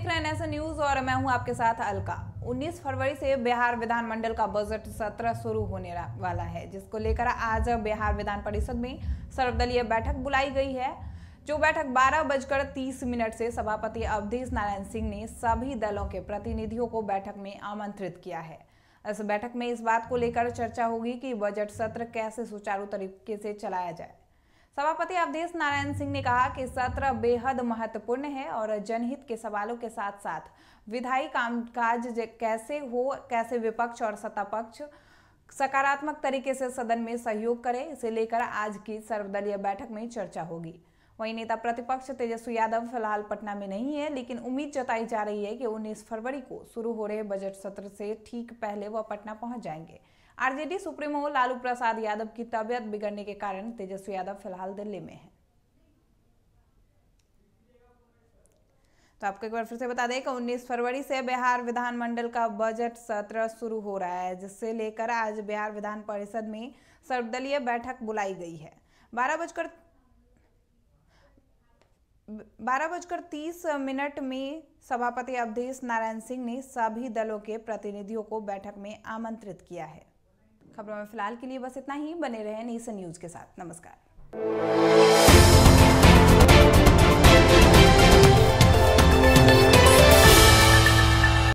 देख रहे हैं ऐसा न्यूज और मैं हूं आपके साथ अलका 19 फरवरी से बिहार विधानमंडल का बजट सत्र शुरू होने वाला है जिसको लेकर आज बिहार विधान परिषद में सर्वदलीय बैठक बुलाई गई है जो बैठक बारह बजकर तीस मिनट से सभापति अवधेश नारायण सिंह ने सभी दलों के प्रतिनिधियों को बैठक में आमंत्रित किया है इस बैठक में इस बात को लेकर चर्चा होगी कि बजट सत्र कैसे सुचारू तरीके से चलाया जाए सभापति अवधेश नारायण सिंह ने कहा कि सत्र बेहद महत्वपूर्ण है और जनहित के सवालों के साथ साथ विधायी कामकाज कैसे हो कैसे विपक्ष और सत्ता पक्ष सकारात्मक तरीके से सदन में सहयोग करें इसे लेकर आज की सर्वदलीय बैठक में चर्चा होगी वहीं नेता प्रतिपक्ष तेजस्वी यादव फिलहाल पटना में नहीं है लेकिन उम्मीद जताई जा रही है कि 19 फरवरी को शुरू हो रहे बजट सत्र से ठीक पहले वह पटना पहुंच जाएंगे आरजेडी सुप्रीमो लालू प्रसाद यादव की तबियत बिगड़ने के कारण तेजस्वी यादव फिलहाल दिल्ली में है तो आपको एक बार फिर से बता दें कि 19 फरवरी से बिहार विधानमंडल का बजट सत्र शुरू हो रहा है जिससे लेकर आज बिहार विधान परिषद में सर्वदलीय बैठक बुलाई गई है बारह बजकर बारह बजकर तीस मिनट में सभापति अवधेश नारायण सिंह ने सभी दलों के प्रतिनिधियों को बैठक में आमंत्रित किया है खबरों में फिलहाल के लिए बस इतना ही बने रहें न्यूज के साथ नमस्कार